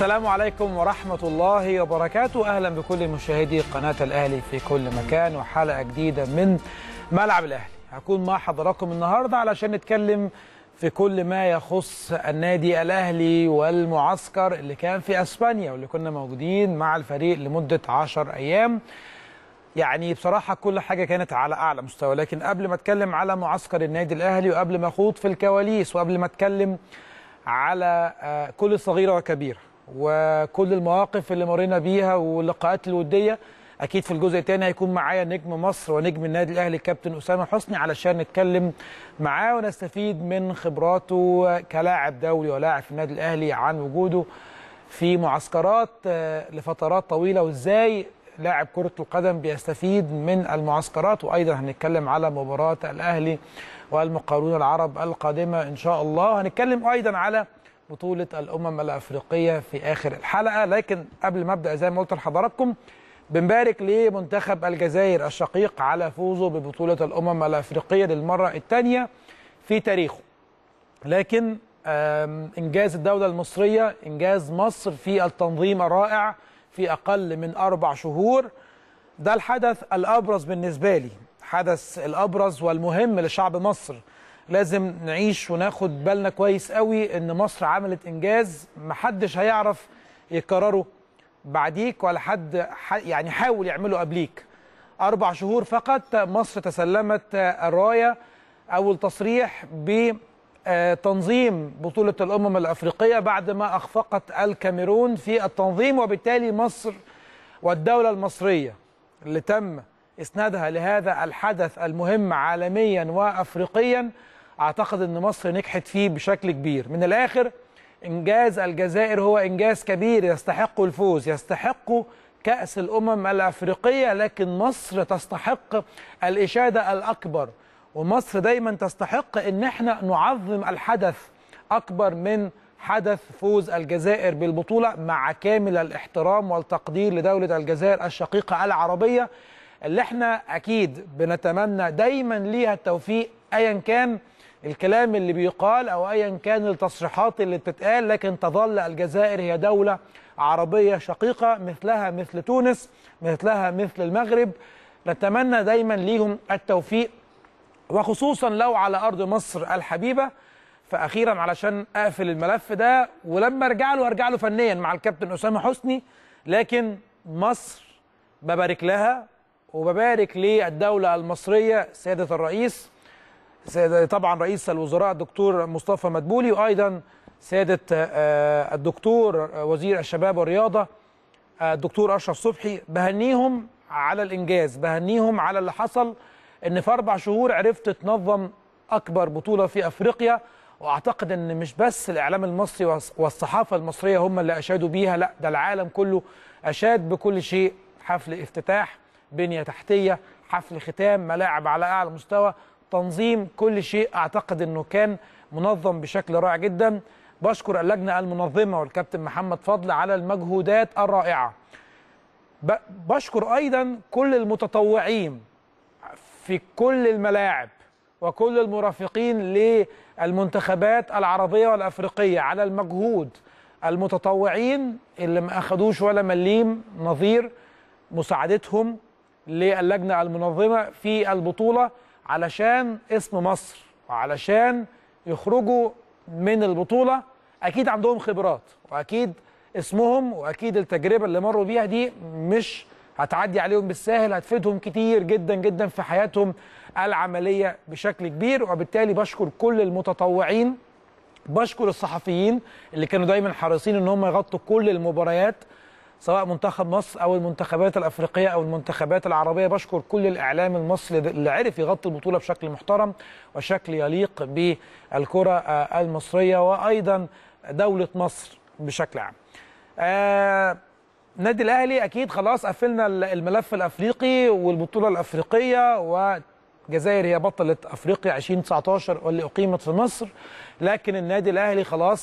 السلام عليكم ورحمة الله وبركاته أهلا بكل مشاهدي قناة الأهلي في كل مكان وحلقة جديدة من ملعب الأهلي هكون مع حضراتكم النهاردة علشان نتكلم في كل ما يخص النادي الأهلي والمعسكر اللي كان في أسبانيا واللي كنا موجودين مع الفريق لمدة عشر أيام يعني بصراحة كل حاجة كانت على أعلى مستوى لكن قبل ما أتكلم على معسكر النادي الأهلي وقبل ما أخوض في الكواليس وقبل ما أتكلم على آه، كل صغيرة وكبيرة وكل المواقف اللي مرينا بيها واللقاءات الوديه اكيد في الجزء الثاني هيكون معايا نجم مصر ونجم النادي الاهلي كابتن اسامه حسني علشان نتكلم معاه ونستفيد من خبراته كلاعب دولي ولاعب في النادي الاهلي عن وجوده في معسكرات آه، لفترات طويله وازاي لاعب كره القدم بيستفيد من المعسكرات وايضا هنتكلم على مباراه الاهلي والمقاولون العرب القادمه ان شاء الله هنتكلم ايضا على بطولة الأمم الأفريقية في آخر الحلقة لكن قبل ما أبدأ زي ما قلت لحضراتكم بنبارك لمنتخب الجزائر الشقيق على فوزه ببطولة الأمم الأفريقية للمرة الثانية في تاريخه لكن إنجاز الدولة المصرية إنجاز مصر في التنظيم الرائع في أقل من أربع شهور ده الحدث الأبرز بالنسبة لي حدث الأبرز والمهم لشعب مصر لازم نعيش وناخد بالنا كويس قوي ان مصر عملت انجاز محدش هيعرف يكرره بعديك ولا حد يعني حاول يعمله قبليك اربع شهور فقط مصر تسلمت الرايه اول تصريح بتنظيم آه، بطوله الامم الافريقيه بعد ما اخفقت الكاميرون في التنظيم وبالتالي مصر والدوله المصريه اللي تم اسنادها لهذا الحدث المهم عالميا وافريقيا اعتقد ان مصر نجحت فيه بشكل كبير من الاخر انجاز الجزائر هو انجاز كبير يستحق الفوز يستحق كاس الامم الافريقيه لكن مصر تستحق الاشاده الاكبر ومصر دايما تستحق ان احنا نعظم الحدث اكبر من حدث فوز الجزائر بالبطوله مع كامل الاحترام والتقدير لدوله الجزائر الشقيقه العربيه اللي احنا اكيد بنتمنى دايما ليها التوفيق ايا كان الكلام اللي بيقال أو أيا كان التصريحات اللي بتتقال لكن تظل الجزائر هي دولة عربية شقيقة مثلها مثل تونس مثلها مثل المغرب نتمنى دايما ليهم التوفيق وخصوصا لو على أرض مصر الحبيبة فأخيرا علشان أقفل الملف ده ولما أرجع له أرجع له فنيا مع الكابتن أسامة حسني لكن مصر ببارك لها وببارك للدولة المصرية سيادة الرئيس سيادة طبعا رئيس الوزراء الدكتور مصطفى مدبولي وايضا سياده آه، الدكتور آه، وزير الشباب والرياضه آه، الدكتور اشرف صبحي بهنيهم على الانجاز بهنيهم على اللي حصل ان في اربع شهور عرفت تنظم اكبر بطوله في افريقيا واعتقد ان مش بس الاعلام المصري والصحافه المصريه هم اللي اشادوا بيها لا ده العالم كله اشاد بكل شيء حفل افتتاح بنيه تحتيه حفل ختام ملاعب على اعلى مستوى تنظيم كل شيء اعتقد انه كان منظم بشكل رائع جدا بشكر اللجنه المنظمه والكابتن محمد فضل على المجهودات الرائعه بشكر ايضا كل المتطوعين في كل الملاعب وكل المرافقين للمنتخبات العربيه والافريقيه على المجهود المتطوعين اللي ما اخدوش ولا مليم نظير مساعدتهم للجنه المنظمه في البطوله علشان اسم مصر وعلشان يخرجوا من البطولة أكيد عندهم خبرات وأكيد اسمهم وأكيد التجربة اللي مروا بيها دي مش هتعدي عليهم بالساهل هتفيدهم كتير جدا جدا في حياتهم العملية بشكل كبير وبالتالي بشكر كل المتطوعين بشكر الصحفيين اللي كانوا دايما حريصين ان هم يغطوا كل المباريات سواء منتخب مصر او المنتخبات الافريقيه او المنتخبات العربيه بشكر كل الاعلام المصري اللي عرف يغطي البطوله بشكل محترم وشكل يليق بالكره آه، المصريه وايضا دوله مصر بشكل عام. آه الاهلي اكيد خلاص قفلنا الملف الافريقي والبطوله الافريقيه جزائر هي بطله افريقيا 2019 واللي اقيمت في مصر لكن النادي الاهلي خلاص